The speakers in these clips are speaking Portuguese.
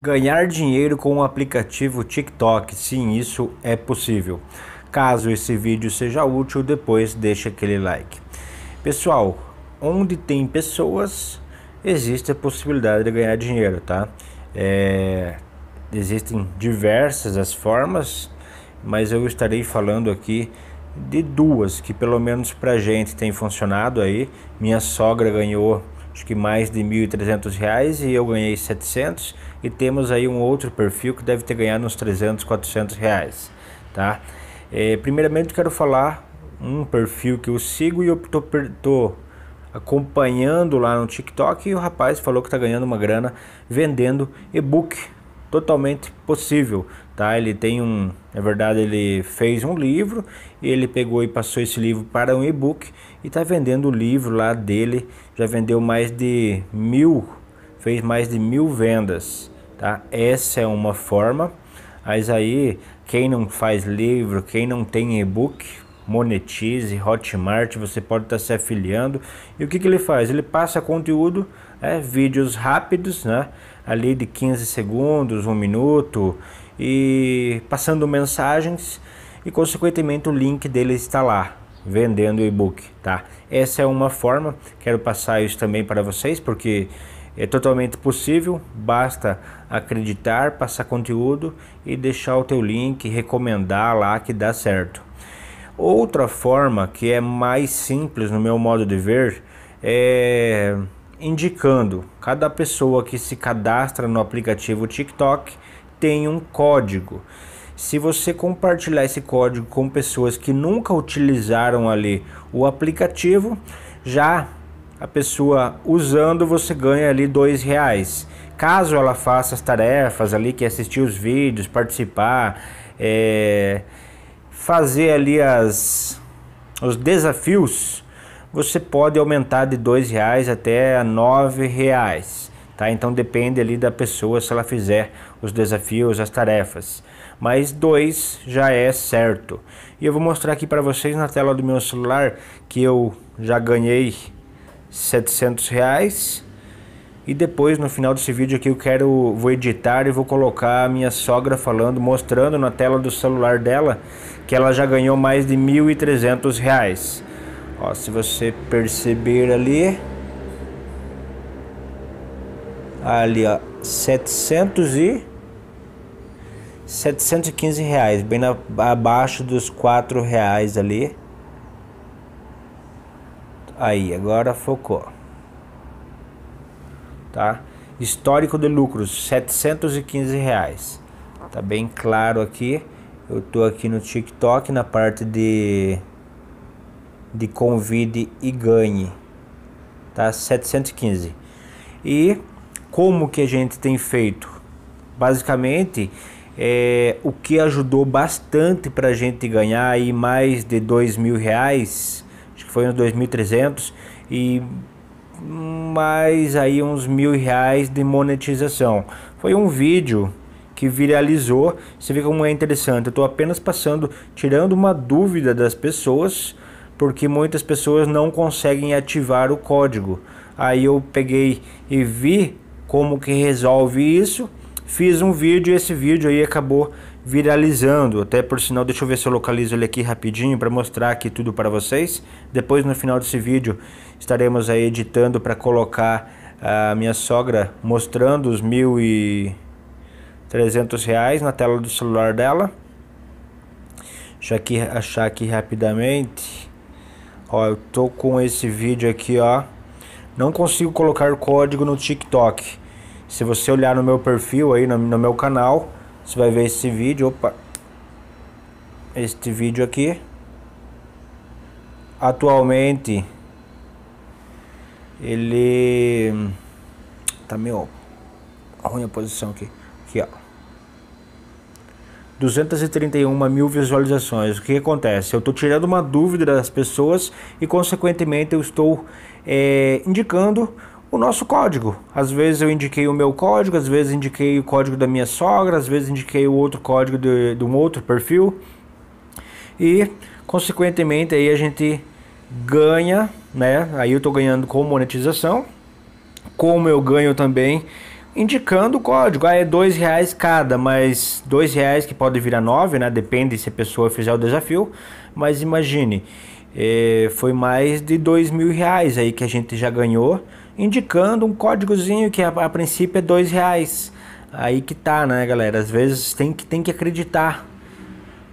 Ganhar dinheiro com o aplicativo TikTok, sim, isso é possível. Caso esse vídeo seja útil, depois deixa aquele like. Pessoal, onde tem pessoas, existe a possibilidade de ganhar dinheiro, tá? É, existem diversas as formas, mas eu estarei falando aqui de duas que pelo menos pra gente tem funcionado aí. Minha sogra ganhou acho que mais de R$ 1.300 e eu ganhei 700 e temos aí um outro perfil que deve ter ganhado uns 300, 400 reais, tá? É, primeiramente quero falar um perfil que eu sigo e eu tô, tô acompanhando lá no TikTok e o rapaz falou que está ganhando uma grana vendendo e-book totalmente possível, tá? Ele tem um, na verdade ele fez um livro, ele pegou e passou esse livro para um e-book e está vendendo o livro lá dele, já vendeu mais de mil, fez mais de mil vendas, tá? Essa é uma forma. Mas aí, quem não faz livro, quem não tem e-book, monetize, Hotmart, você pode estar tá se afiliando. E o que, que ele faz? Ele passa conteúdo, é, vídeos rápidos, né? Ali de 15 segundos, um minuto, e passando mensagens, e consequentemente o link dele está lá, vendendo e-book, tá? Essa é uma forma, quero passar isso também para vocês, porque é totalmente possível, basta acreditar, passar conteúdo e deixar o teu link, recomendar lá que dá certo. Outra forma que é mais simples no meu modo de ver é indicando cada pessoa que se cadastra no aplicativo TikTok tem um código. Se você compartilhar esse código com pessoas que nunca utilizaram ali o aplicativo, já a pessoa usando você ganha ali dois reais. Caso ela faça as tarefas ali, que é assistir os vídeos, participar, é, fazer ali as, os desafios, você pode aumentar de dois reais até nove reais. Tá? Então depende ali da pessoa se ela fizer os desafios, as tarefas. Mas dois já é certo. E eu vou mostrar aqui para vocês na tela do meu celular que eu já ganhei 700 reais. E depois no final desse vídeo aqui eu quero vou editar e vou colocar a minha sogra falando, mostrando na tela do celular dela que ela já ganhou mais de 1.300 reais. Ó, se você perceber ali, ali ó, 700 e 715 reais, bem na, abaixo dos 4 reais ali. Aí, agora focou. Tá? Histórico de lucros, 715 reais. Tá bem claro aqui. Eu tô aqui no TikTok na parte de de convide e ganhe. Tá? 715. E como que a gente tem feito? Basicamente, é, o que ajudou bastante para a gente ganhar aí mais de dois mil reais que foi uns 2.300 e mais aí uns mil reais de monetização. Foi um vídeo que viralizou. Você vê como é interessante. Eu estou apenas passando, tirando uma dúvida das pessoas, porque muitas pessoas não conseguem ativar o código. Aí eu peguei e vi como que resolve isso. Fiz um vídeo e esse vídeo aí acabou viralizando. Até por sinal, deixa eu ver se eu localizo ele aqui rapidinho para mostrar aqui tudo para vocês. Depois no final desse vídeo estaremos aí editando para colocar a minha sogra mostrando os mil e trezentos reais na tela do celular dela. Deixa aqui achar aqui rapidamente. Ó, eu tô com esse vídeo aqui, ó. Não consigo colocar código no TikTok. Se você olhar no meu perfil aí, no, no meu canal, você vai ver esse vídeo, opa, este vídeo aqui. Atualmente ele tá meio ruim a posição aqui, aqui ó. 231 mil visualizações. O que acontece? Eu estou tirando uma dúvida das pessoas e, consequentemente, eu estou é, indicando o nosso código. Às vezes eu indiquei o meu código, às vezes indiquei o código da minha sogra, às vezes indiquei o outro código de, de um outro perfil. E, consequentemente, aí a gente ganha, né? Aí eu estou ganhando com monetização. Como eu ganho também indicando o código. Ah, é dois reais cada, mas dois reais que pode virar nove, né? Depende se a pessoa fizer o desafio. Mas imagine, eh, foi mais de dois mil reais aí que a gente já ganhou indicando um códigozinho que a, a princípio é dois reais. Aí que tá, né, galera? Às vezes tem que, tem que acreditar.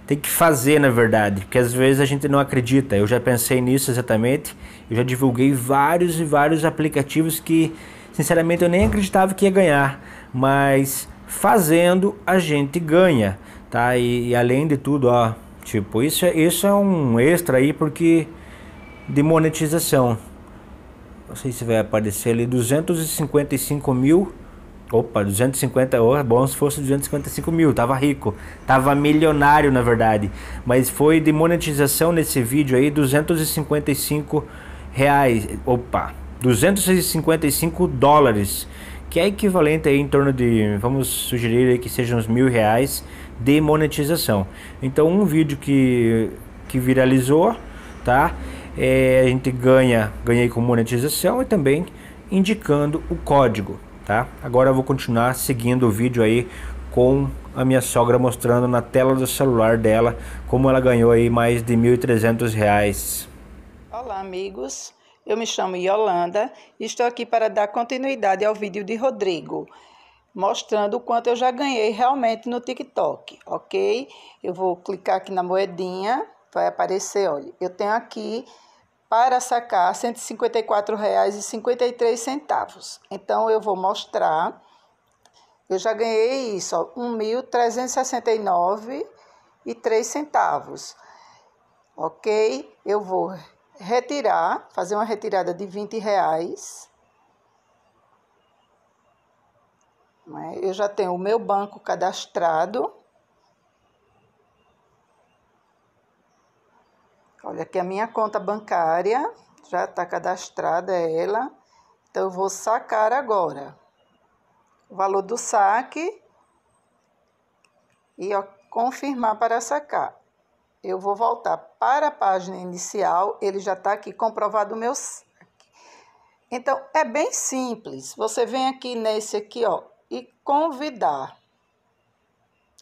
Tem que fazer, na verdade, porque às vezes a gente não acredita. Eu já pensei nisso exatamente. Eu já divulguei vários e vários aplicativos que, sinceramente, eu nem acreditava que ia ganhar. Mas fazendo, a gente ganha, tá? E, e além de tudo, ó, tipo, isso, é, isso é um extra aí, porque de monetização não sei se vai aparecer ali, 255 mil. Opa, 250, oh, é bom se fosse 255 mil, tava rico, tava milionário na verdade, mas foi de monetização nesse vídeo aí 255 reais, opa, 255 dólares, que é equivalente aí em torno de, vamos sugerir aí que sejam uns mil reais de monetização. Então um vídeo que, que viralizou, tá, é, a gente ganha, ganhei com monetização e também indicando o código, tá? Agora eu vou continuar seguindo o vídeo aí com a minha sogra mostrando na tela do celular dela como ela ganhou aí mais de R$ 1.300. Olá, amigos. Eu me chamo Yolanda e estou aqui para dar continuidade ao vídeo de Rodrigo, mostrando o quanto eu já ganhei realmente no TikTok, ok? Eu vou clicar aqui na moedinha, vai aparecer, olha, eu tenho aqui para sacar R$ 154,53. Então, eu vou mostrar. Eu já ganhei isso, R$ 1.369,03, ok? Eu vou retirar, fazer uma retirada de R$ reais. É? Eu já tenho o meu banco cadastrado. Olha, aqui a minha conta bancária já está cadastrada ela. Então eu vou sacar agora. O valor do saque e ó, confirmar para sacar. Eu vou voltar para a página inicial, ele já está aqui comprovado o meu saque. Então é bem simples. Você vem aqui nesse aqui, ó, e convidar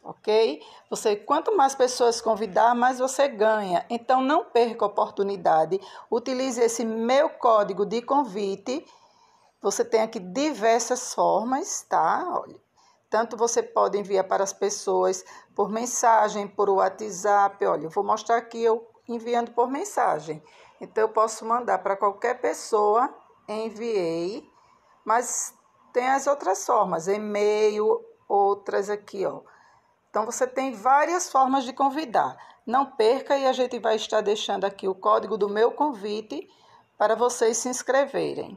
ok? Você quanto mais pessoas convidar, mais você ganha. Então não perca a oportunidade. Utilize esse meu código de convite. Você tem aqui diversas formas, tá? Olha, tanto você pode enviar para as pessoas por mensagem, por WhatsApp. Olha, eu vou mostrar aqui eu enviando por mensagem. Então eu posso mandar para qualquer pessoa. Enviei, mas tem as outras formas, e-mail, outras aqui, ó. Então você tem várias formas de convidar. Não perca e a gente vai estar deixando aqui o código do meu convite para vocês se inscreverem.